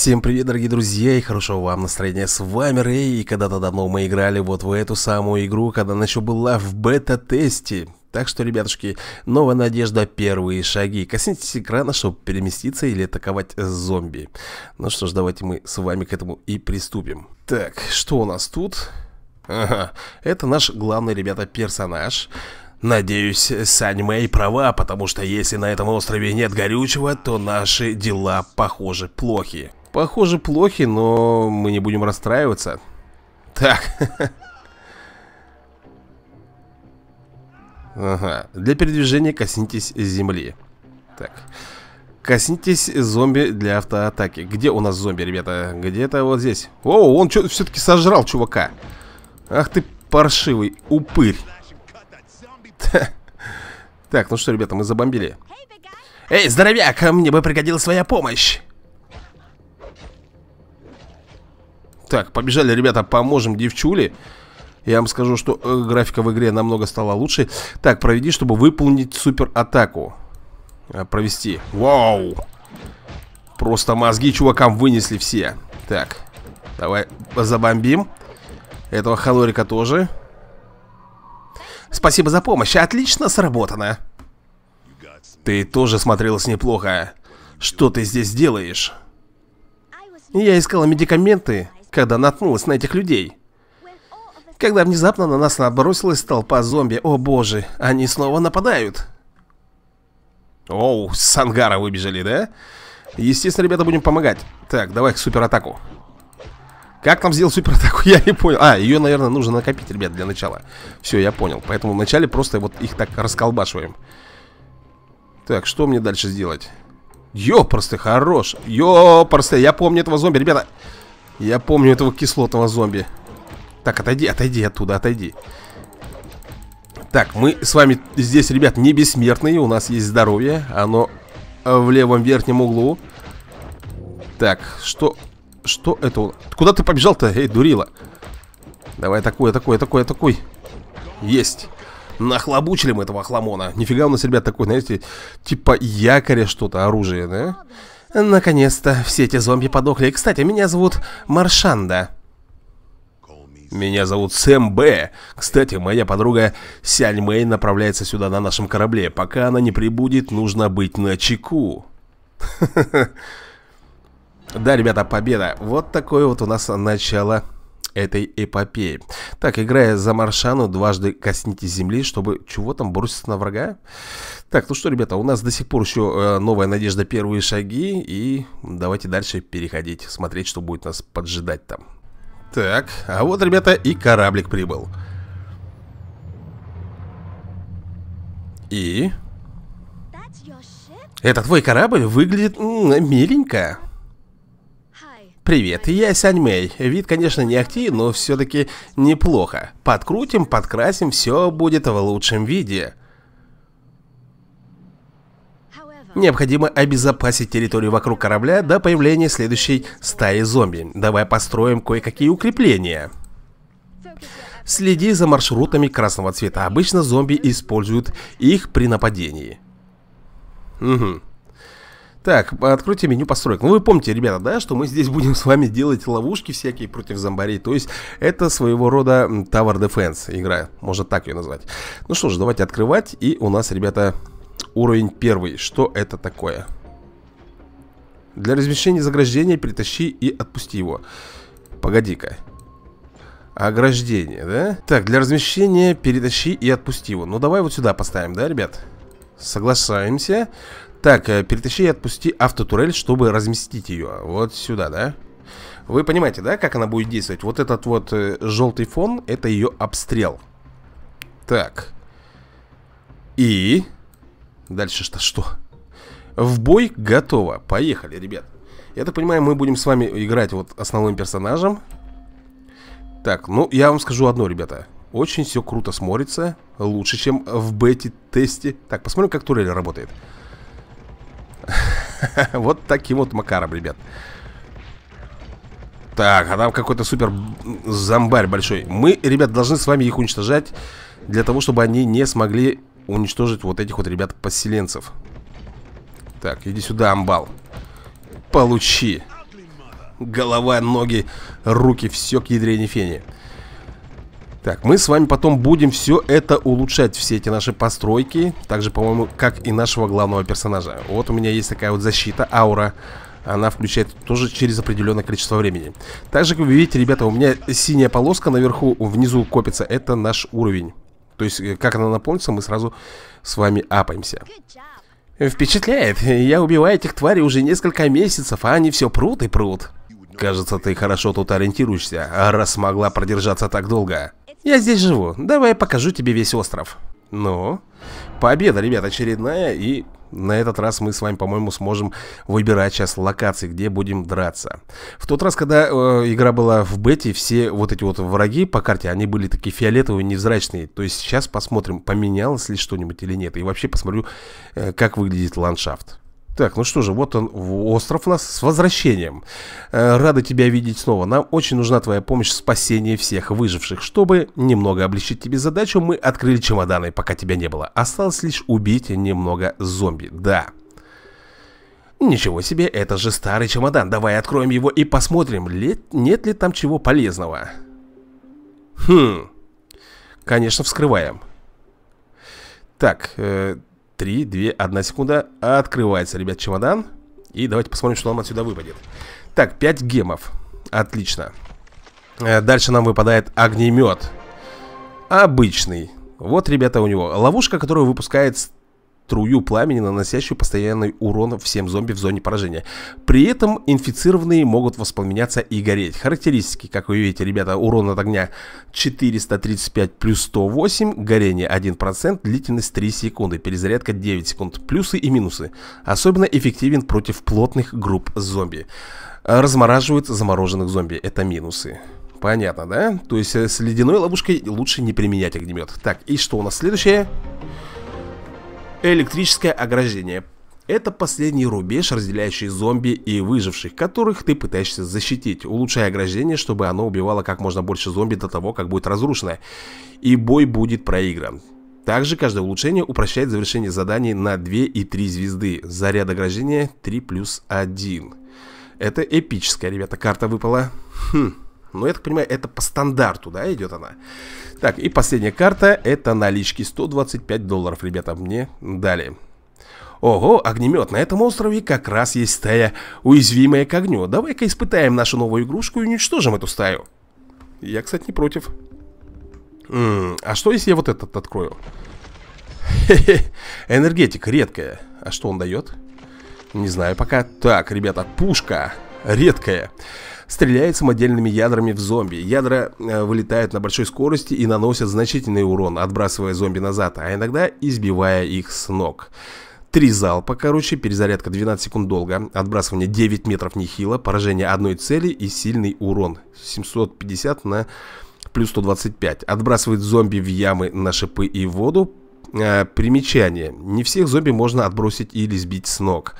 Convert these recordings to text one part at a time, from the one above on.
Всем привет, дорогие друзья, и хорошего вам настроения. С вами Рэй, и когда-то давно мы играли вот в эту самую игру, когда она еще была в бета-тесте. Так что, ребятушки, новая надежда, первые шаги. Коснитесь экрана, чтобы переместиться или атаковать зомби. Ну что ж, давайте мы с вами к этому и приступим. Так, что у нас тут? Ага, это наш главный, ребята, персонаж. Надеюсь, Сань Мэй права, потому что если на этом острове нет горючего, то наши дела, похоже, плохи. Похоже, плохи, но мы не будем расстраиваться. Так. Ага. Для передвижения коснитесь земли. Так. Коснитесь зомби для автоатаки. Где у нас зомби, ребята? Где-то вот здесь. О, он все-таки сожрал чувака. Ах ты паршивый упырь. Так, ну что, ребята, мы забомбили. Эй, здоровяк, а мне бы пригодилась своя помощь. Так, побежали, ребята, поможем девчуле. Я вам скажу, что э, графика в игре намного стала лучше. Так, проведи, чтобы выполнить супер атаку. А, провести. Вау! Просто мозги чувакам вынесли все. Так, давай забомбим. Этого халорика тоже. Спасибо за помощь. Отлично сработано. Ты тоже смотрелась неплохо. Что ты здесь делаешь? Я искала медикаменты когда наткнулась на этих людей. Когда внезапно на нас набросилась толпа зомби. О боже, они снова нападают. Оу, с ангара выбежали, да? Естественно, ребята, будем помогать. Так, давай к суператаку. Как там сделал суператаку, я не понял. А, ее, наверное, нужно накопить, ребят, для начала. Все, я понял. Поэтому вначале просто вот их так расколбашиваем. Так, что мне дальше сделать? Ё, просто хорош. Ё, просто я помню этого зомби. Ребята, я помню этого кислотного зомби. Так, отойди, отойди оттуда, отойди. Так, мы с вами здесь, ребят, не бессмертные. У нас есть здоровье. Оно в левом верхнем углу. Так, что... Что это? Куда ты побежал-то, эй, дурила? Давай такой, такой, такой, такой. Есть. Нахлобучили мы этого хламона. Нифига у нас, ребят, такой, знаете, типа якоря что-то, оружие, да? Наконец-то все эти зомби подохли. Кстати, меня зовут Маршанда. Меня зовут Сэм Б. Кстати, моя подруга Сянь Мэй направляется сюда на нашем корабле. Пока она не прибудет, нужно быть на чеку. Да, ребята, победа. Вот такое вот у нас начало этой эпопеи. Так, играя за Маршану, дважды коснитесь земли, чтобы... Чего там, броситься на врага? Так, ну что, ребята, у нас до сих пор еще э, новая надежда, первые шаги. И давайте дальше переходить, смотреть, что будет нас поджидать там. Так, а вот, ребята, и кораблик прибыл. И... Это твой корабль выглядит миленько. Привет, я Саньмей. Вид, конечно, не актив, но все-таки неплохо. Подкрутим, подкрасим, все будет в лучшем виде. Необходимо обезопасить территорию вокруг корабля до появления следующей стаи зомби. Давай построим кое-какие укрепления. Следи за маршрутами красного цвета. Обычно зомби используют их при нападении. Угу. Так, откройте меню построек. Ну, вы помните, ребята, да, что мы здесь будем с вами делать ловушки всякие против зомбарей. То есть, это своего рода Tower Defense игра. Можно так ее назвать. Ну что ж, давайте открывать. И у нас, ребята, уровень первый. Что это такое? Для размещения заграждения притащи и отпусти его. Погоди-ка. Ограждение, да? Так, для размещения перетащи и отпусти его. Ну, давай вот сюда поставим, да, ребят? Соглашаемся. Так, э, перетащи и отпусти автотурель, чтобы разместить ее. Вот сюда, да? Вы понимаете, да, как она будет действовать? Вот этот вот э, желтый фон, это ее обстрел. Так. И... Дальше что? Что? В бой готово. Поехали, ребят. Я так понимаю, мы будем с вами играть вот основным персонажем. Так, ну, я вам скажу одно, ребята. Очень все круто смотрится. Лучше, чем в бете-тесте. Так, посмотрим, как турель работает. вот таким вот макаром, ребят. Так, а там какой-то супер зомбарь большой. Мы, ребят, должны с вами их уничтожать для того, чтобы они не смогли уничтожить вот этих вот ребят-поселенцев. Так, иди сюда, амбал. Получи. Голова, ноги, руки, все к ядрене фени. Так, мы с вами потом будем все это улучшать, все эти наши постройки. Также, по-моему, как и нашего главного персонажа. Вот у меня есть такая вот защита, аура. Она включает тоже через определенное количество времени. Также, как вы видите, ребята, у меня синяя полоска наверху, внизу копится. Это наш уровень. То есть, э, как она наполнится, мы сразу с вами апаемся. Впечатляет. Я убиваю этих тварей уже несколько месяцев, а они все прут и прут. Кажется, ты хорошо тут ориентируешься, раз смогла продержаться так долго. Я здесь живу. Давай покажу тебе весь остров. Но... Ну, победа, ребят, очередная. И на этот раз мы с вами, по-моему, сможем выбирать сейчас локации, где будем драться. В тот раз, когда э, игра была в бете, все вот эти вот враги по карте, они были такие фиолетовые, невзрачные. То есть сейчас посмотрим, поменялось ли что-нибудь или нет. И вообще посмотрю, э, как выглядит ландшафт. Так, ну что же, вот он, остров нас с возвращением. Э, рада тебя видеть снова. Нам очень нужна твоя помощь в спасении всех выживших. Чтобы немного облегчить тебе задачу, мы открыли чемоданы, пока тебя не было. Осталось лишь убить немного зомби. Да. Ничего себе, это же старый чемодан. Давай откроем его и посмотрим, нет ли там чего полезного. Хм. Конечно, вскрываем. Так, э, 3, 2, 1 секунда. Открывается, ребят, чемодан. И давайте посмотрим, что нам отсюда выпадет. Так, 5 гемов. Отлично. Э, дальше нам выпадает огнемет. Обычный. Вот, ребята, у него ловушка, которую выпускает струю пламени, наносящую постоянный урон всем зомби в зоне поражения. При этом инфицированные могут воспламеняться и гореть. Характеристики, как вы видите, ребята, урон от огня 435 плюс 108, горение 1%, длительность 3 секунды, перезарядка 9 секунд, плюсы и минусы. Особенно эффективен против плотных групп зомби. Э, Размораживает замороженных зомби, это минусы. Понятно, да? То есть э, с ледяной ловушкой лучше не применять огнемет. Так, и что у нас следующее? Электрическое ограждение. Это последний рубеж, разделяющий зомби и выживших, которых ты пытаешься защитить, улучшая ограждение, чтобы оно убивало как можно больше зомби до того, как будет разрушено, и бой будет проигран. Также каждое улучшение упрощает завершение заданий на 2 и 3 звезды, заряд ограждения 3 плюс 1. Это эпическая, ребята, карта выпала. Хм... Но ну, я так понимаю, это по стандарту, да, идет она. Так, и последняя карта, это налички 125 долларов, ребята, мне дали. Ого, огнемет, на этом острове как раз есть стая, уязвимая к огню. Давай-ка испытаем нашу новую игрушку и уничтожим эту стаю. Я, кстати, не против. М -м, а что, если я вот этот открою? Хе-хе, энергетик редкая. А что он дает? Не знаю пока. Так, ребята, пушка редкая стреляет самодельными ядрами в зомби. Ядра э, вылетают на большой скорости и наносят значительный урон, отбрасывая зомби назад, а иногда избивая их с ног. Три залпа, короче, перезарядка 12 секунд долго, отбрасывание 9 метров нехило, поражение одной цели и сильный урон. 750 на плюс 125. Отбрасывает зомби в ямы на шипы и воду. Э, примечание. Не всех зомби можно отбросить или сбить с ног.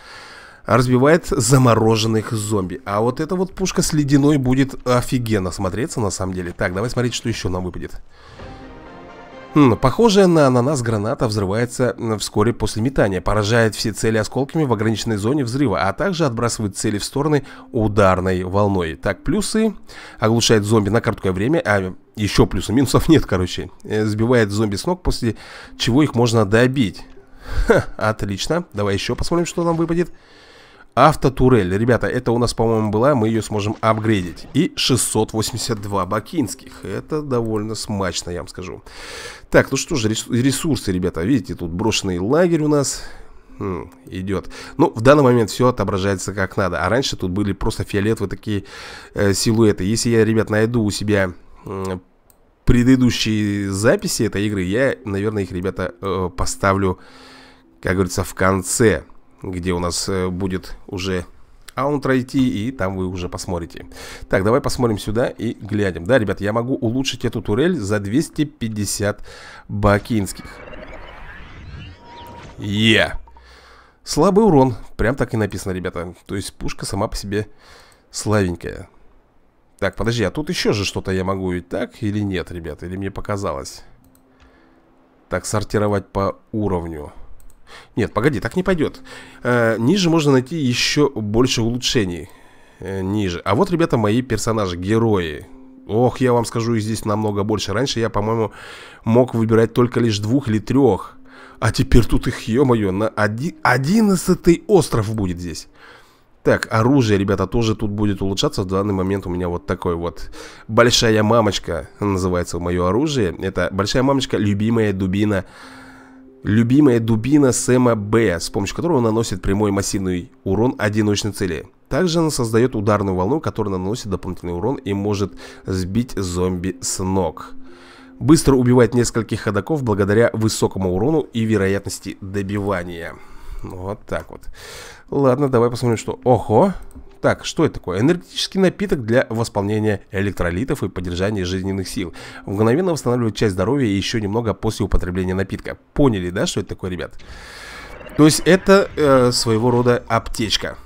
Разбивает замороженных зомби. А вот эта вот пушка с ледяной будет офигенно смотреться на самом деле. Так, давай смотреть, что еще нам выпадет. Хм, похожая на ананас граната взрывается вскоре после метания, поражает все цели осколками в ограниченной зоне взрыва, а также отбрасывает цели в стороны ударной волной. Так, плюсы. Оглушает зомби на короткое время, а еще плюсы, минусов нет, короче. Э, сбивает зомби с ног, после чего их можно добить. Ха, отлично. Давай еще посмотрим, что нам выпадет. Выпадет. Автотурель. Ребята, это у нас, по-моему, была, мы ее сможем апгрейдить. И 682 бакинских. Это довольно смачно, я вам скажу. Так, ну что же, ресурсы, ребята. Видите, тут брошенный лагерь у нас хм, идет. Ну, в данный момент все отображается как надо. А раньше тут были просто фиолетовые такие э, силуэты. Если я, ребят, найду у себя... Э, предыдущие записи этой игры Я, наверное, их, ребята, э, поставлю Как говорится, в конце где у нас э, будет уже Аунтройти, и там вы уже посмотрите. Так, давай посмотрим сюда и глянем. Да, ребят, я могу улучшить эту турель за 250 бакинских. Е! Yeah. Слабый урон. Прям так и написано, ребята. То есть пушка сама по себе славенькая. Так, подожди, а тут еще же что-то я могу и так или нет, ребята? Или мне показалось? Так, сортировать по уровню. Нет, погоди, так не пойдет. Э, ниже можно найти еще больше улучшений. Э, ниже. А вот, ребята, мои персонажи, герои. Ох, я вам скажу, их здесь намного больше. Раньше я, по-моему, мог выбирать только лишь двух или трех. А теперь тут их, ё-моё, на оди... одиннадцатый остров будет здесь. Так, оружие, ребята, тоже тут будет улучшаться В данный момент у меня вот такой вот Большая мамочка называется мое оружие Это большая мамочка, любимая дубина Любимая дубина Сэма Б, с помощью которого он наносит прямой массивный урон одиночной цели. Также она создает ударную волну, которая наносит дополнительный урон и может сбить зомби с ног. Быстро убивает нескольких ходоков благодаря высокому урону и вероятности добивания. Вот так вот. Ладно, давай посмотрим, что... Ого! Так, что это такое? Энергетический напиток для восполнения электролитов и поддержания жизненных сил. Мгновенно восстанавливает часть здоровья и еще немного после употребления напитка. Поняли, да, что это такое, ребят? То есть это э, своего рода аптечка.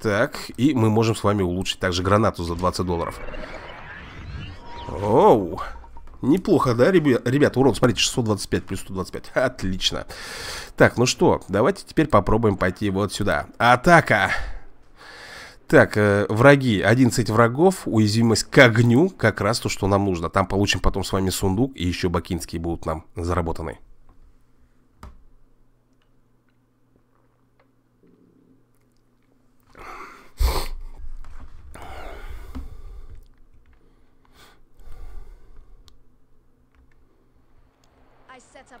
Так, и мы можем с вами улучшить также гранату за 20 долларов. Оу. Неплохо, да, ребят? ребят? Урон, смотрите, 625 плюс 125. Отлично. Так, ну что, давайте теперь попробуем пойти вот сюда. Атака! Атака! Так, э, враги. 11 врагов, уязвимость к огню, как раз то, что нам нужно. Там получим потом с вами сундук, и еще бакинские будут нам заработаны.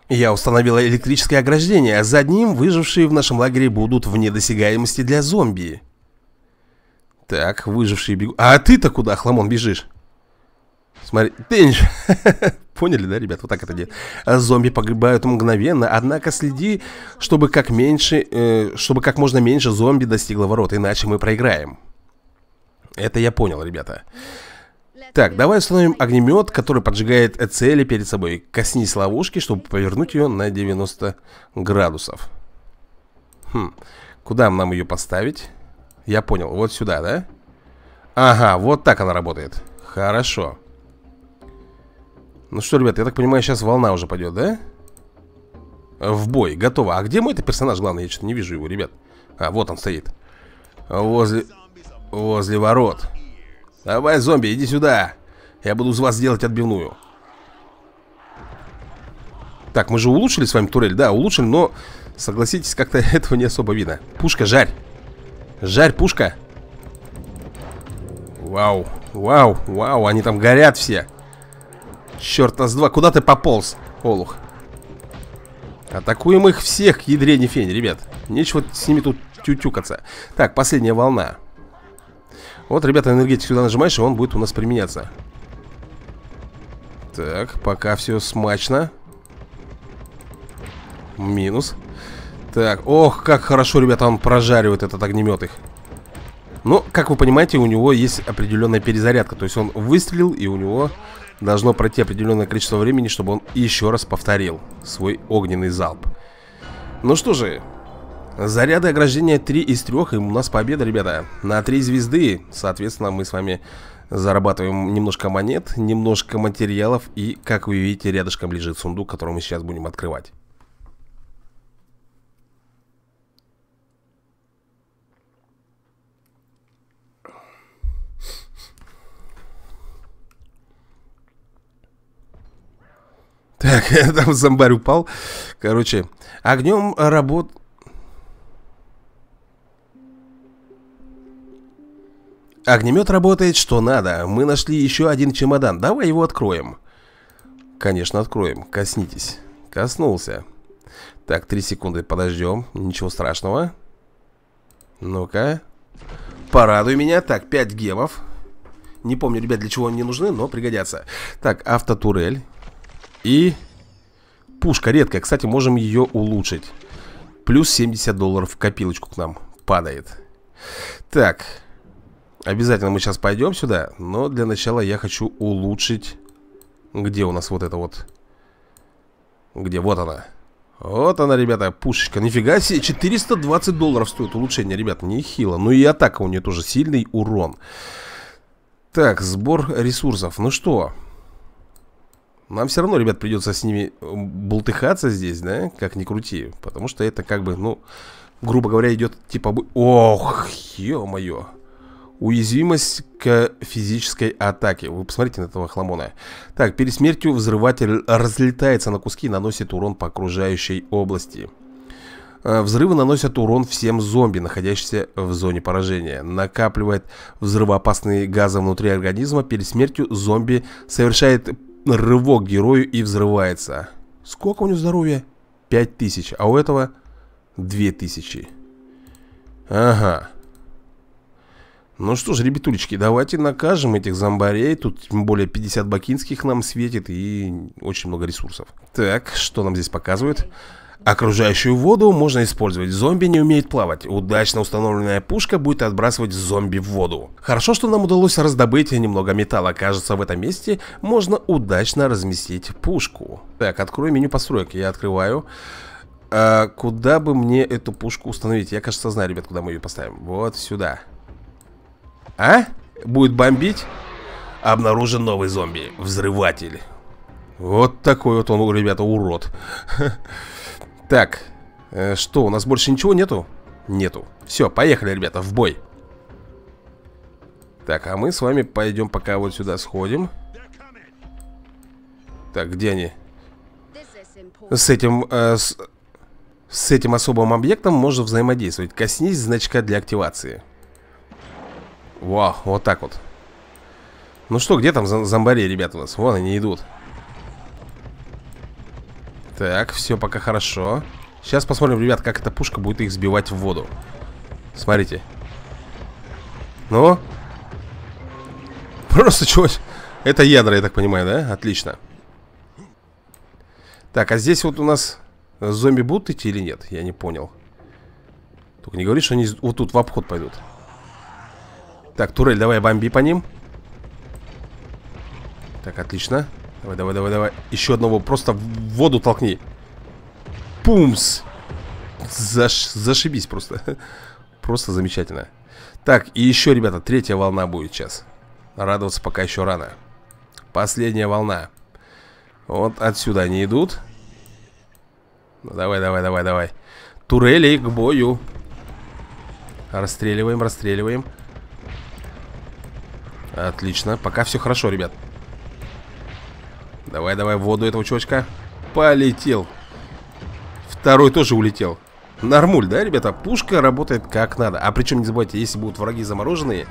Я установила электрическое ограждение. а За ним выжившие в нашем лагере будут вне досягаемости для зомби. Так, выжившие бегу. А ты-то куда, хламон, бежишь? Смотри, ты Поняли, да, ребят? Вот так это делает. А зомби погибают мгновенно, однако следи, чтобы как меньше, э, чтобы как можно меньше зомби достигло ворот, иначе мы проиграем. Это я понял, ребята. Так, давай установим огнемет, который поджигает э, цели перед собой. Коснись ловушки, чтобы повернуть ее на 90 градусов. Хм, куда нам ее поставить? Я понял, вот сюда, да? Ага, вот так она работает Хорошо Ну что, ребят, я так понимаю, сейчас волна уже пойдет, да? В бой, готово А где мой это персонаж, главный? Я что-то не вижу его, ребят А, вот он стоит Возле... Возле ворот Давай, зомби, иди сюда Я буду из вас делать отбивную Так, мы же улучшили с вами турель Да, улучшили, но Согласитесь, как-то этого не особо видно Пушка, жарь Жарь, пушка. Вау, вау, вау, они там горят все. Черт, а с два. Куда ты пополз, Олух? Атакуем их всех к ядре не фень, ребят. Нечего с ними тут тютюкаться. Так, последняя волна. Вот, ребята, энергетик сюда нажимаешь, и он будет у нас применяться. Так, пока все смачно. Минус. Так, ох, как хорошо, ребята, он прожаривает этот огнемет их. Ну, как вы понимаете, у него есть определенная перезарядка. То есть он выстрелил, и у него должно пройти определенное количество времени, чтобы он еще раз повторил свой огненный залп. Ну что же, заряды ограждения 3 из 3, и у нас победа, ребята. На 3 звезды, соответственно, мы с вами зарабатываем немножко монет, немножко материалов, и, как вы видите, рядышком лежит сундук, который мы сейчас будем открывать. Так, там зомбарь упал. Короче, огнем работ... Огнемет работает что надо. Мы нашли еще один чемодан. Давай его откроем. Конечно, откроем. Коснитесь. Коснулся. Так, три секунды подождем. Ничего страшного. Ну-ка. Порадуй меня. Так, 5 гемов. Не помню, ребят, для чего они нужны, но пригодятся. Так, автотурель. И пушка редкая, кстати, можем ее улучшить Плюс 70 долларов в копилочку к нам падает Так, обязательно мы сейчас пойдем сюда Но для начала я хочу улучшить Где у нас вот это вот? Где? Вот она вот она, ребята, пушечка. Нифига себе, 420 долларов стоит улучшение, ребят, нехило. Ну и атака у нее тоже, сильный урон. Так, сбор ресурсов. Ну что, нам все равно, ребят, придется с ними э, болтыхаться здесь, да? Как ни крути. Потому что это как бы, ну, грубо говоря, идет типа... Ох, ё-моё. Уязвимость к физической атаке. Вы посмотрите на этого хламона. Так, перед смертью взрыватель разлетается на куски и наносит урон по окружающей области. Э, взрывы наносят урон всем зомби, находящимся в зоне поражения. Накапливает взрывоопасные газы внутри организма. Перед смертью зомби совершает Рывок герою и взрывается. Сколько у него здоровья? 5000, а у этого 2000. Ага. Ну что ж, ребятулечки, давайте накажем этих зомбарей. Тут тем более 50 бакинских нам светит и очень много ресурсов. Так, что нам здесь показывают? Окружающую воду можно использовать, зомби не умеет плавать, удачно установленная пушка будет отбрасывать зомби в воду. Хорошо, что нам удалось раздобыть немного металла, кажется в этом месте можно удачно разместить пушку. Так, открою меню построек, я открываю. А куда бы мне эту пушку установить? Я, кажется, знаю, ребят, куда мы ее поставим. Вот сюда. А? Будет бомбить? Обнаружен новый зомби. Взрыватель. Вот такой вот он, ребята, урод. Так, э, что, у нас больше ничего нету? Нету. Все, поехали, ребята, в бой. Так, а мы с вами пойдем пока вот сюда сходим. Так, где они? С этим... Э, с... С этим особым объектом можно взаимодействовать. Коснись значка для активации. Вау, вот так вот. Ну что, где там зомбари, ребята, у нас? Вон они идут. Так, все пока хорошо. Сейчас посмотрим, ребят, как эта пушка будет их сбивать в воду. Смотрите. Ну? Просто чего? Это ядра, я так понимаю, да? Отлично. Так, а здесь вот у нас зомби будут идти или нет? Я не понял. Только не говори, что они вот тут в обход пойдут. Так, турель, давай бомби по ним. Так, отлично. Давай, давай, давай, давай. Еще одного просто в воду толкни. Пумс. Заш... Зашибись просто. Просто замечательно. Так, и еще, ребята, третья волна будет сейчас. Радоваться пока еще рано. Последняя волна. Вот отсюда они идут. Ну, давай, давай, давай, давай. Турели к бою. Расстреливаем, расстреливаем. Отлично. Пока все хорошо, ребят. Давай, давай, в воду этого чувачка. Полетел. Второй тоже улетел. Нормуль, да, ребята? Пушка работает как надо. А причем не забывайте, если будут враги замороженные,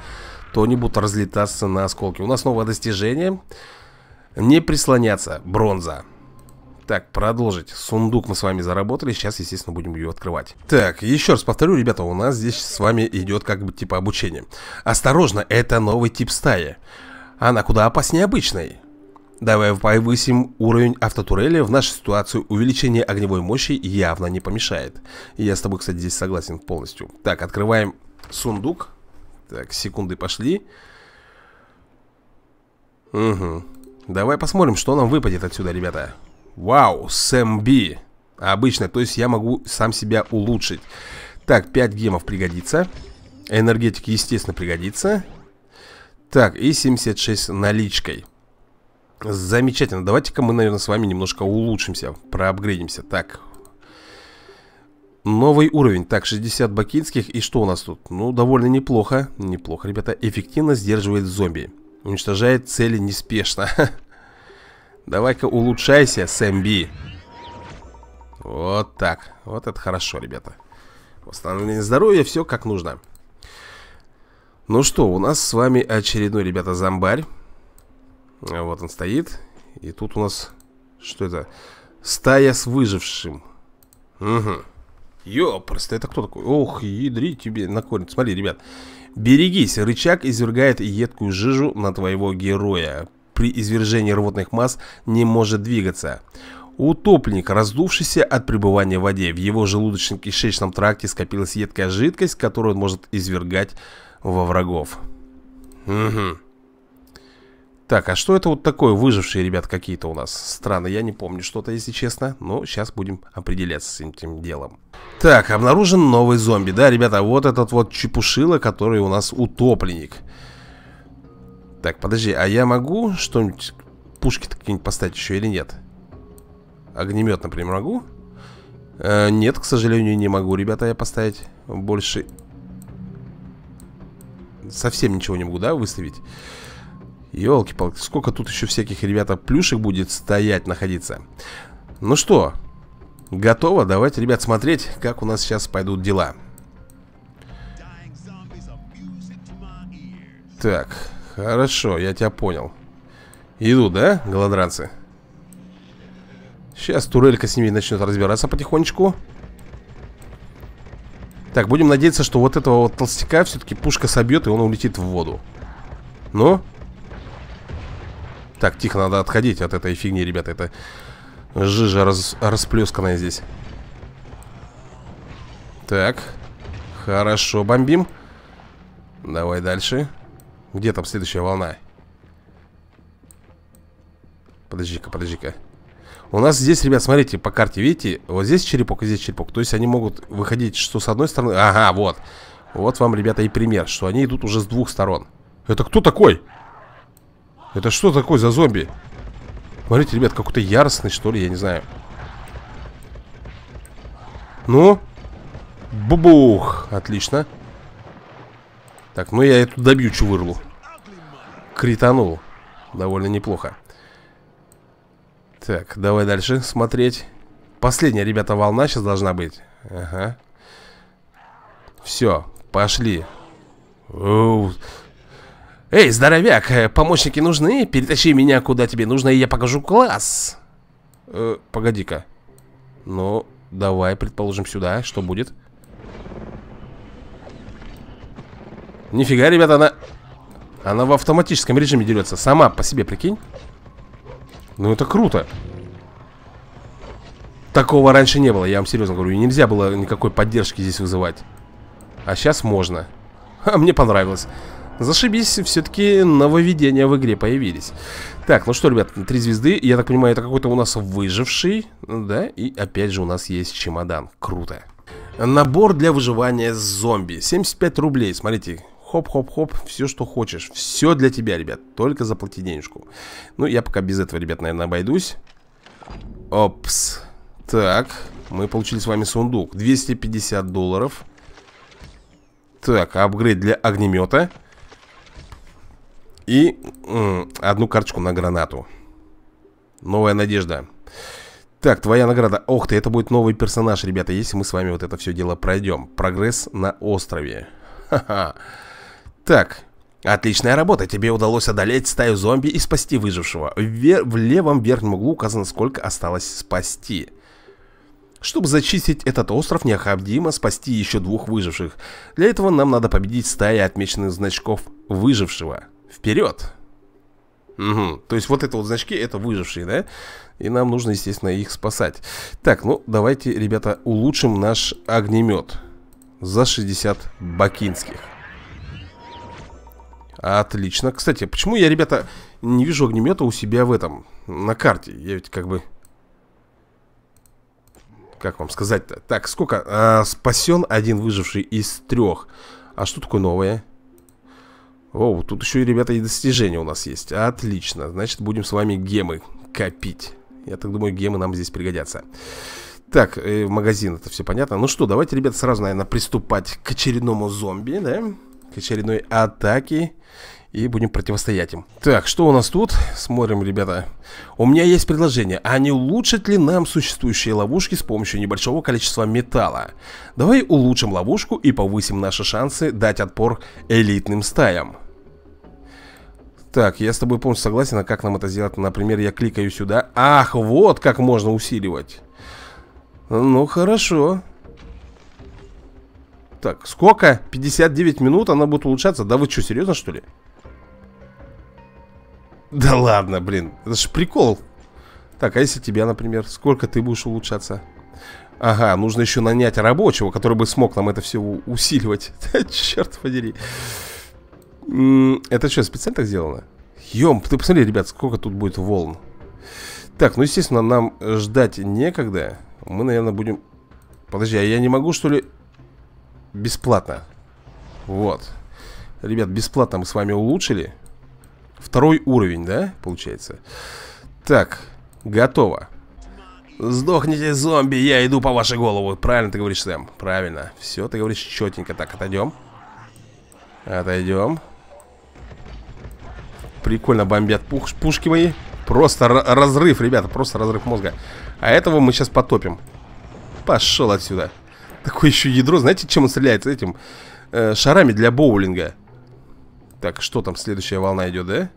то они будут разлетаться на осколки. У нас новое достижение. Не прислоняться. Бронза. Так, продолжить. Сундук мы с вами заработали. Сейчас, естественно, будем ее открывать. Так, еще раз повторю, ребята, у нас здесь с вами идет как бы типа обучение. Осторожно, это новый тип стаи. Она куда опаснее обычной. Давай повысим уровень автотурели, в нашей ситуации увеличение огневой мощи явно не помешает. Я с тобой, кстати, здесь согласен полностью. Так, открываем сундук. Так, секунды пошли. Угу. Давай посмотрим, что нам выпадет отсюда, ребята. Вау, Сэм Би. Обычно, то есть я могу сам себя улучшить. Так, 5 гемов пригодится. Энергетик, естественно, пригодится. Так, и 76 наличкой. Замечательно. Давайте-ка мы, наверное, с вами немножко улучшимся, проапгрейдимся. Так. Новый уровень. Так, 60 бакинских. И что у нас тут? Ну, довольно неплохо. Неплохо, ребята. Эффективно сдерживает зомби. Уничтожает цели неспешно. Давай-ка улучшайся, Сэмби. Вот так. Вот это хорошо, ребята. Восстановление здоровья, все как нужно. Ну что, у нас с вами очередной, ребята, зомбарь. Э, вот он стоит. И тут у нас... Что это? Стая с выжившим. Угу. Ёпрст, это кто такой? Ох, ядри тебе на корень. Смотри, ребят. Берегись, рычаг извергает едкую жижу на твоего героя. При извержении рвотных масс не может двигаться. Утопленник, раздувшийся от пребывания в воде. В его желудочно-кишечном тракте скопилась едкая жидкость, которую он может извергать во врагов. Угу. Так, а что это вот такое? Выжившие, ребят, какие-то у нас страны. Я не помню что-то, если честно. Но сейчас будем определяться с этим делом. Так, обнаружен новый зомби. Да, ребята, вот этот вот чепушило, который у нас утопленник. Так, подожди, а я могу что-нибудь... Пушки-то какие-нибудь поставить еще или нет? Огнемет, например, могу? Э, нет, к сожалению, не могу, ребята, я поставить больше... Совсем ничего не могу, да, выставить? Елки-палки, сколько тут еще всяких, ребята, плюшек будет стоять, находиться. Ну что, готово? Давайте, ребят, смотреть, как у нас сейчас пойдут дела. Так, хорошо, я тебя понял. Иду, да, голодранцы? Сейчас турелька с ними начнет разбираться потихонечку. Так, будем надеяться, что вот этого вот толстяка все-таки пушка собьет, и он улетит в воду. Ну, так, тихо, надо отходить от этой фигни, ребята. Это жижа раз... расплесканная здесь. Так. Хорошо, бомбим. Давай дальше. Где там следующая волна? Подожди-ка, подожди-ка. У нас здесь, ребят, смотрите, по карте, видите? Вот здесь черепок и здесь черепок. То есть они могут выходить что с одной стороны... Ага, вот. Вот вам, ребята, и пример, что они идут уже с двух сторон. Это кто такой? Это что такое за зомби? Смотрите, ребят, какой-то яростный, что ли, я не знаю. Ну? Бубух! Отлично. Так, ну я эту добью чувырлу. Кританул. Довольно неплохо. Так, давай дальше смотреть. Последняя, ребята, волна сейчас должна быть. Ага. Все, пошли. Оу, Эй, здоровяк, э, помощники нужны? Перетащи меня куда тебе нужно, и я покажу класс. Э, Погоди-ка. Ну, давай, предположим, сюда. Что будет? Нифига, ребята, она... Она в автоматическом режиме дерется. Сама по себе, прикинь. Ну, это круто. Такого раньше не было, я вам серьезно говорю. И нельзя было никакой поддержки здесь вызывать. А сейчас можно. А мне понравилось. Зашибись, все-таки нововведения в игре появились Так, ну что, ребят, три звезды Я так понимаю, это какой-то у нас выживший Да, и опять же у нас есть чемодан Круто Набор для выживания с зомби 75 рублей, смотрите Хоп-хоп-хоп, все, что хочешь Все для тебя, ребят, только заплати денежку Ну, я пока без этого, ребят, наверное, обойдусь Опс Так, мы получили с вами сундук 250 долларов Так, апгрейд для огнемета и одну карточку на гранату. Новая надежда. Так, твоя награда. Ох ты, это будет новый персонаж, ребята, если мы с вами вот это все дело пройдем. Прогресс на острове. Ха-ха. Так, Отличная работа, тебе удалось одолеть стаю зомби и спасти выжившего. Ве в левом верхнем углу указано, сколько осталось спасти. Чтобы зачистить этот остров, необходимо спасти еще двух выживших. Для этого нам надо победить стаи отмеченных значков выжившего. Вперед! Угу. То есть вот это вот значки, это выжившие, да? И нам нужно, естественно, их спасать. Так, ну давайте, ребята, улучшим наш огнемет. За 60 бакинских. Отлично. Кстати, почему я, ребята, не вижу огнемета у себя в этом, на карте? Я ведь как бы... Как вам сказать-то? Так, сколько? А, спасен один выживший из трех. А что такое новое? О, тут еще и, ребята, и достижения у нас есть Отлично, значит будем с вами гемы копить Я так думаю, гемы нам здесь пригодятся Так, э, магазин, это все понятно Ну что, давайте, ребята, сразу, наверное, приступать к очередному зомби, да? К очередной атаке и будем противостоять им Так, что у нас тут? Смотрим, ребята У меня есть предложение А не улучшат ли нам существующие ловушки с помощью небольшого количества металла? Давай улучшим ловушку и повысим наши шансы дать отпор элитным стаям так, я с тобой полностью согласен, а как нам это сделать? Например, я кликаю сюда Ах, вот как можно усиливать Ну, хорошо Так, сколько? 59 минут она будет улучшаться Да вы что, серьезно что ли? Да ладно, блин, это же прикол Так, а если тебя, например, сколько ты будешь улучшаться? Ага, нужно еще нанять рабочего, который бы смог нам это все усиливать Черт подери Это что, специально так сделано? Ём, ты посмотри, ребят, сколько тут будет волн Так, ну естественно, нам ждать некогда Мы, наверное, будем... Подожди, а я не могу, что ли, бесплатно? Вот Ребят, бесплатно мы с вами улучшили Второй уровень, да, получается? Так, готово. Сдохните, зомби, я иду по вашей голову. Правильно ты говоришь, Сэм. Правильно. Все, ты говоришь четенько. Так, отойдем. Отойдем. Прикольно бомбят пуш пушки мои. Просто разрыв, ребята, просто разрыв мозга. А этого мы сейчас потопим. Пошел отсюда. Такое еще ядро. Знаете, чем он стреляет? Этим э, шарами для боулинга. Так, что там? Следующая волна идет, да?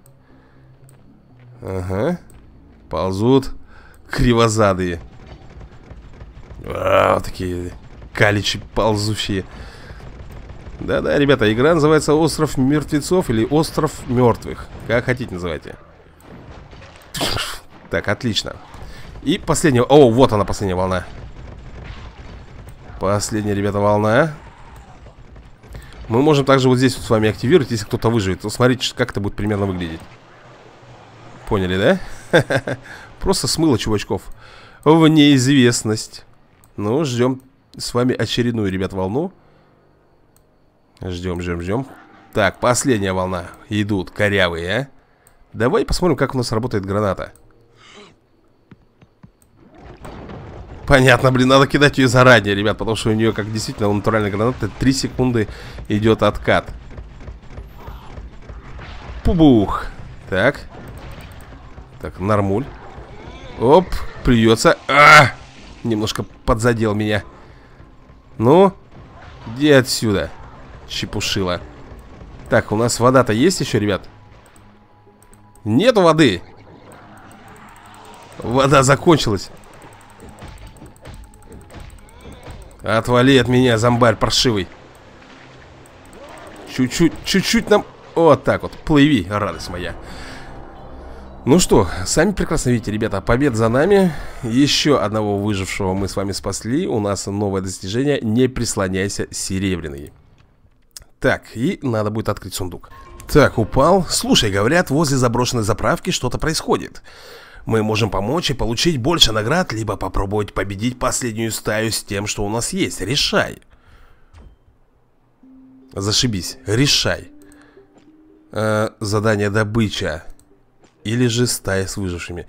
Ага. Ползут кривозадые. А, такие каличи ползущие. Да-да, ребята, игра называется «Остров мертвецов» или «Остров мертвых». Как хотите называйте. Так, отлично. И последняя... О, вот она, последняя волна. Последняя, ребята, волна. Мы можем также вот здесь вот с вами активировать, если кто-то выживет. смотрите, как это будет примерно выглядеть. Поняли, да? Просто смыло чувачков. В неизвестность. Ну, ждем с вами очередную, ребят, волну. Ждем, ждем, ждем. Так, последняя волна. Идут корявые, а. Давай посмотрим, как у нас работает граната. Понятно, блин, надо кидать ее заранее, ребят Потому что у нее, как действительно, натуральная граната 3 секунды идет откат Пубух Так Так, нормуль Оп, придется а! Немножко подзадел меня Ну, иди отсюда Чепушила Так, у нас вода-то есть еще, ребят? Нет воды Вода закончилась Отвали от меня, зомбарь паршивый. Чуть-чуть, чуть-чуть нам... Вот так вот, плыви, радость моя. Ну что, сами прекрасно видите, ребята, побед за нами. Еще одного выжившего мы с вами спасли. У нас новое достижение «Не прислоняйся, серебряный». Так, и надо будет открыть сундук. Так, упал. Слушай, говорят, возле заброшенной заправки что-то происходит. Мы можем помочь и получить больше наград, либо попробовать победить последнюю стаю с тем, что у нас есть. Решай. Зашибись. Решай. Э, задание добыча. Или же стая с выжившими.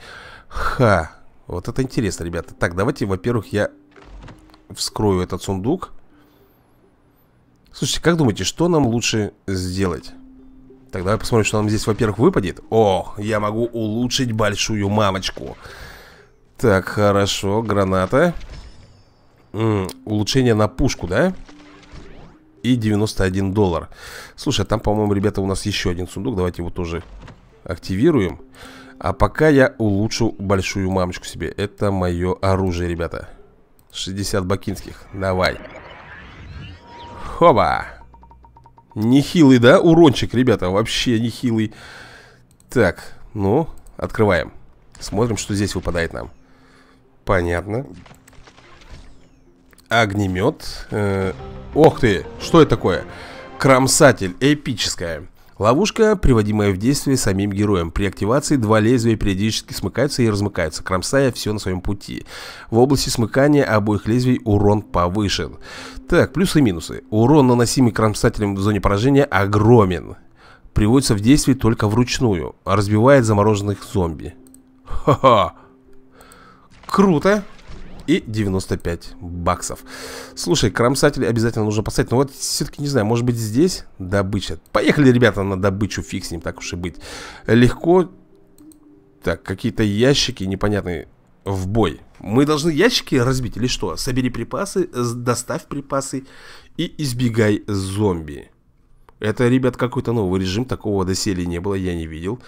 Ха. Вот это интересно, ребята. Так, давайте, во-первых, я вскрою этот сундук. Слушайте, как думаете, что нам лучше сделать? Так давай посмотрим, что нам здесь, во-первых, выпадет. О, я могу улучшить большую мамочку. Так, хорошо, граната. М -м, улучшение на пушку, да? И 91 доллар. Слушай, а там, по-моему, ребята, у нас еще один сундук. Давайте его тоже активируем. А пока я улучшу большую мамочку себе. Это мое оружие, ребята. 60 бакинских. Давай. Хоба. Нехилый, да, урончик, ребята, вообще нехилый Так, ну, открываем Смотрим, что здесь выпадает нам Понятно Огнемет э -э Ох ты, что это такое? Кромсатель, эпическая Ловушка, приводимая в действие самим героем. При активации два лезвия периодически смыкаются и размыкаются, кромсая все на своем пути. В области смыкания обоих лезвий урон повышен. Так, плюсы и минусы. Урон, наносимый кромсателем в зоне поражения, огромен. Приводится в действие только вручную. Разбивает замороженных зомби. Ха-ха. Круто и 95 баксов. Слушай, кромсатель обязательно нужно поставить. Но вот все-таки не знаю, может быть здесь добыча. Поехали, ребята, на добычу фиг с ним, так уж и быть. Легко. Так, какие-то ящики непонятные в бой. Мы должны ящики разбить или что? Собери припасы, доставь припасы и избегай зомби. Это, ребят, какой-то новый режим, такого доселе не было, я не видел.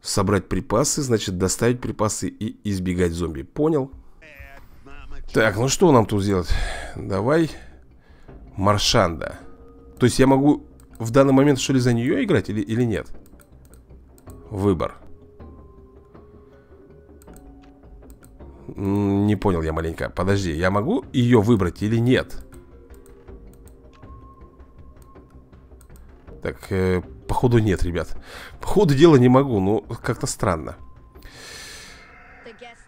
Собрать припасы, значит, доставить припасы и избегать зомби. Понял? Так, ну что нам тут сделать? Давай Маршанда То есть я могу в данный момент что ли за нее играть или, или нет? Выбор Не понял я маленько Подожди, я могу ее выбрать или нет? Так, э, походу нет, ребят Походу дела не могу, ну как-то странно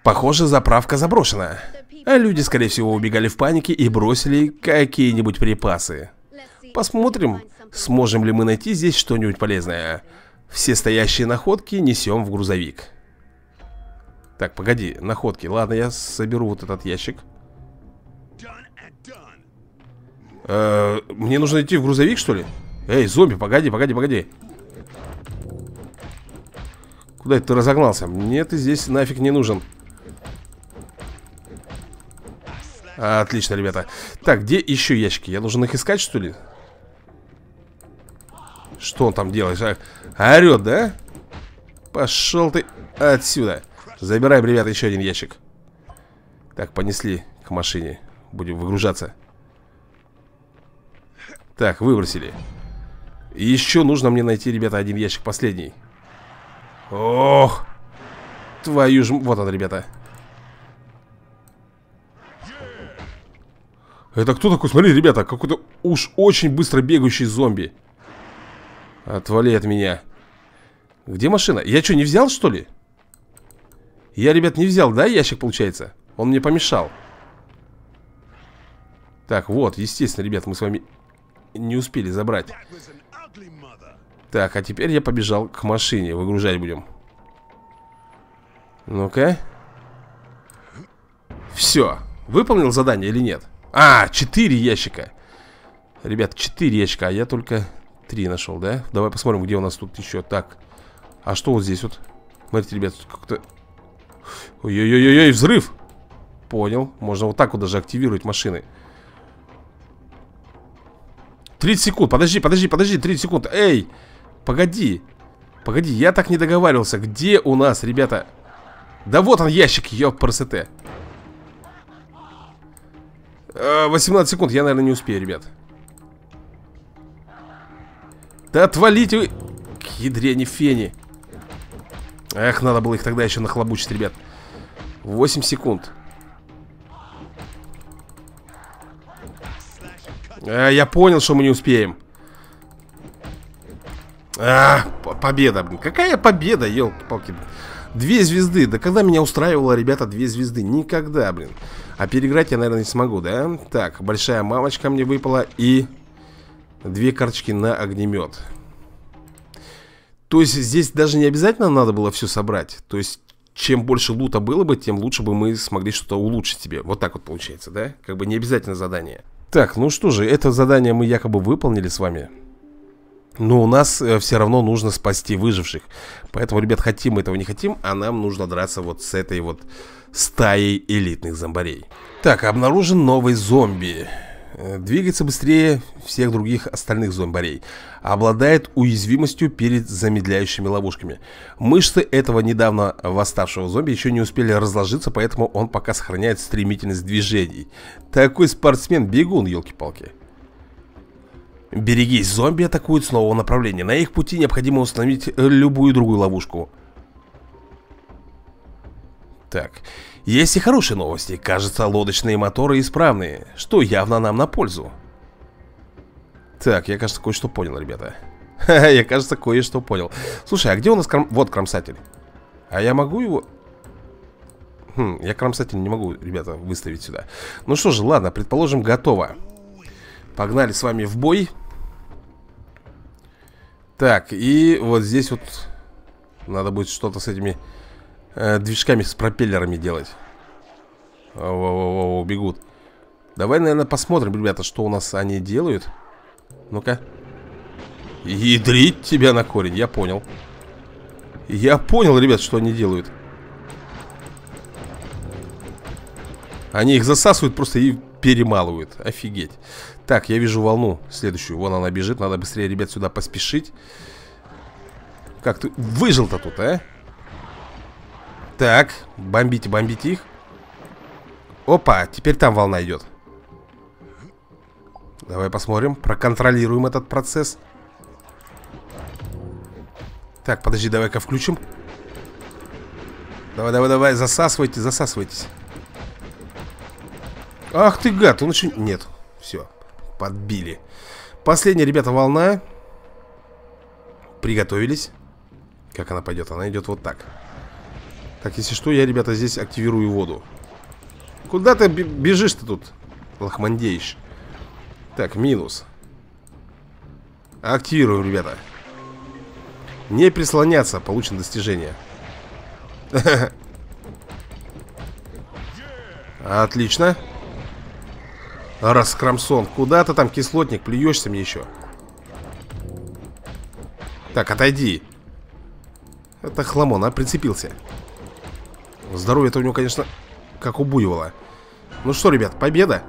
Похоже, заправка заброшенная. А люди, скорее всего, убегали в панике и бросили какие-нибудь припасы. Посмотрим, сможем ли мы найти здесь что-нибудь полезное. Все стоящие находки несем в грузовик. Так, погоди, находки. Ладно, я соберу вот этот ящик. Э -э мне нужно идти в грузовик, что ли? Эй, зомби, погоди, погоди, погоди. Куда это ты разогнался? Мне ты здесь нафиг не нужен. Отлично, ребята Так, где еще ящики? Я должен их искать, что ли? Что он там делает? А, орет, да? Пошел ты отсюда Забираем, ребята, еще один ящик Так, понесли к машине Будем выгружаться Так, выбросили еще нужно мне найти, ребята, один ящик последний Ох Твою ж... Вот он, ребята Это кто такой? Смотри, ребята, какой-то уж очень быстро бегающий зомби. Отвали от меня. Где машина? Я что, не взял, что ли? Я, ребят, не взял, да, ящик, получается? Он мне помешал. Так, вот, естественно, ребят, мы с вами не успели забрать. Так, а теперь я побежал к машине. Выгружать будем. Ну-ка. Все. Выполнил задание или нет? Нет. А, четыре ящика Ребят, четыре ящика, а я только три нашел, да? Давай посмотрим, где у нас тут еще Так, а что вот здесь вот? Смотрите, ребят, тут как-то... Ой-ой-ой, взрыв! Понял, можно вот так вот даже активировать машины 30 секунд, подожди, подожди, подожди, 30 секунд Эй, погоди Погоди, я так не договаривался Где у нас, ребята? Да вот он ящик, ёпрст 18 э, секунд, я, наверное, не успею, ребят Да отвалите вы К ядрене фени Эх, надо было их тогда еще нахлобучить, ребят 8 секунд а, Я понял, что мы не успеем а, победа, блин Какая победа, елки-палки Две звезды, да когда меня устраивало, ребята, две звезды Никогда, блин а переиграть я, наверное, не смогу, да? Так, большая мамочка мне выпала и две карточки на огнемет. То есть здесь даже не обязательно надо было все собрать. То есть чем больше лута было бы, тем лучше бы мы смогли что-то улучшить себе. Вот так вот получается, да? Как бы не обязательно задание. Так, ну что же, это задание мы якобы выполнили с вами. Но у нас э, все равно нужно спасти выживших. Поэтому, ребят, хотим мы этого не хотим, а нам нужно драться вот с этой вот стаей элитных зомбарей. Так, обнаружен новый зомби. Э, двигается быстрее всех других остальных зомбарей. Обладает уязвимостью перед замедляющими ловушками. Мышцы этого недавно восставшего зомби еще не успели разложиться, поэтому он пока сохраняет стремительность движений. Такой спортсмен бегун, елки-палки. Берегись, зомби атакуют с нового направления. На их пути необходимо установить э, любую другую ловушку. Так, есть и хорошие новости. Кажется, лодочные моторы исправные, что явно нам на пользу. Так, я, кажется, кое-что понял, ребята. я, кажется, кое-что понял. Слушай, а где у нас кром... Вот кромсатель. А я могу его... Хм, я кромсатель не могу, ребята, выставить сюда. Ну что же, ладно, предположим, готово. Погнали с вами в бой. Так, и вот здесь вот надо будет что-то с этими э, движками, с пропеллерами делать. О-о-о, бегут. Давай, наверное, посмотрим, ребята, что у нас они делают. Ну-ка. Ядрить тебя на корень, я понял. Я понял, ребят, что они делают. Они их засасывают просто и перемалывают. Офигеть. Так, я вижу волну следующую. Вон она бежит. Надо быстрее, ребят, сюда поспешить. Как ты выжил-то тут, а? Так, бомбите, бомбите их. Опа, теперь там волна идет. Давай посмотрим. Проконтролируем этот процесс. Так, подожди, давай-ка включим. Давай, давай, давай, засасывайте, засасывайтесь. Ах ты гад, он еще... Нет, подбили. Последняя, ребята, волна. Приготовились. Как она пойдет? Она идет вот так. Так, если что, я, ребята, здесь активирую воду. Куда ты бежишь то тут? Лохмандеешь. Так, минус. Активируем, ребята. Не прислоняться. Получен достижение. Отлично. Раскромсон, куда ты там, кислотник, плюешься мне еще? Так, отойди. Это хламон, а, прицепился. Здоровье-то у него, конечно, как у буйвола. Ну что, ребят, победа.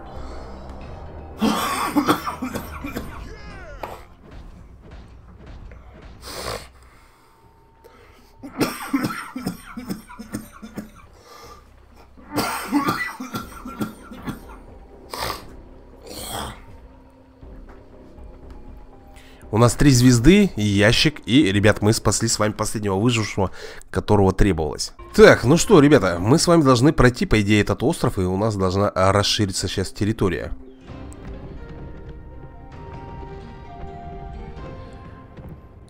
нас три звезды, ящик и, ребят, мы спасли с вами последнего выжившего, которого требовалось. Так, ну что, ребята, мы с вами должны пройти, по идее, этот остров, и у нас должна а, расшириться сейчас территория.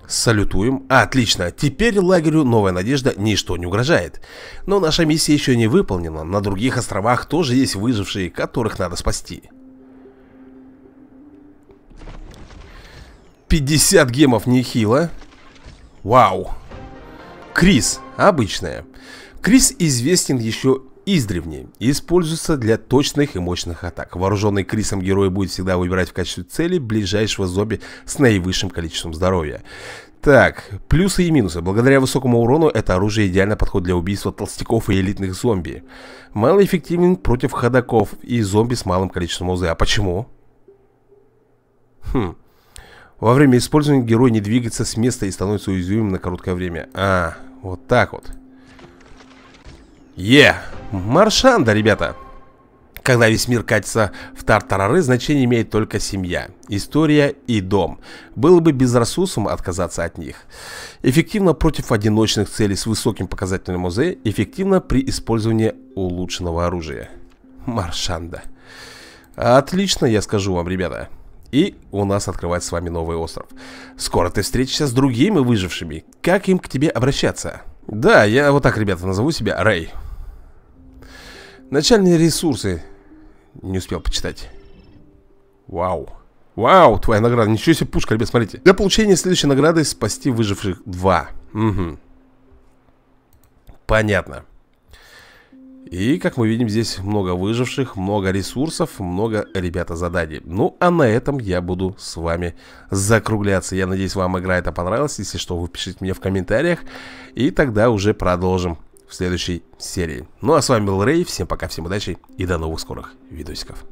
Салютуем. отлично. Теперь лагерю «Новая надежда» ничто не угрожает. Но наша миссия еще не выполнена. На других островах тоже есть выжившие, которых надо спасти. 50 гемов нехило. Вау. Крис. Обычная. Крис известен еще издревне и используется для точных и мощных атак. Вооруженный Крисом герой будет всегда выбирать в качестве цели ближайшего зомби с наивысшим количеством здоровья. Так, плюсы и минусы. Благодаря высокому урону это оружие идеально подходит для убийства толстяков и элитных зомби. Малоэффективен против ходаков и зомби с малым количеством ОЗ. А почему? Хм. Во время использования герой не двигается с места и становится уязвимым на короткое время. А, вот так вот. Е! Yeah. Маршанда, ребята! Когда весь мир катится в тартарары, значение имеет только семья, история и дом. Было бы безрассудством отказаться от них. Эффективно против одиночных целей с высоким показателем ОЗ, эффективно при использовании улучшенного оружия. Маршанда. Отлично, я скажу вам, ребята. И у нас открывается с вами новый остров. Скоро ты встретишься с другими выжившими. Как им к тебе обращаться? Да, я вот так, ребята, назову себя Рэй. Начальные ресурсы. Не успел почитать. Вау. Вау, твоя награда. Ничего себе пушка, ребят, смотрите. Для получения следующей награды спасти выживших два. Угу. Понятно. И, как мы видим, здесь много выживших, много ресурсов, много, ребята, заданий. Ну, а на этом я буду с вами закругляться. Я надеюсь, вам игра эта понравилась. Если что, вы пишите мне в комментариях. И тогда уже продолжим в следующей серии. Ну, а с вами был Рэй. Всем пока, всем удачи и до новых скорых видосиков.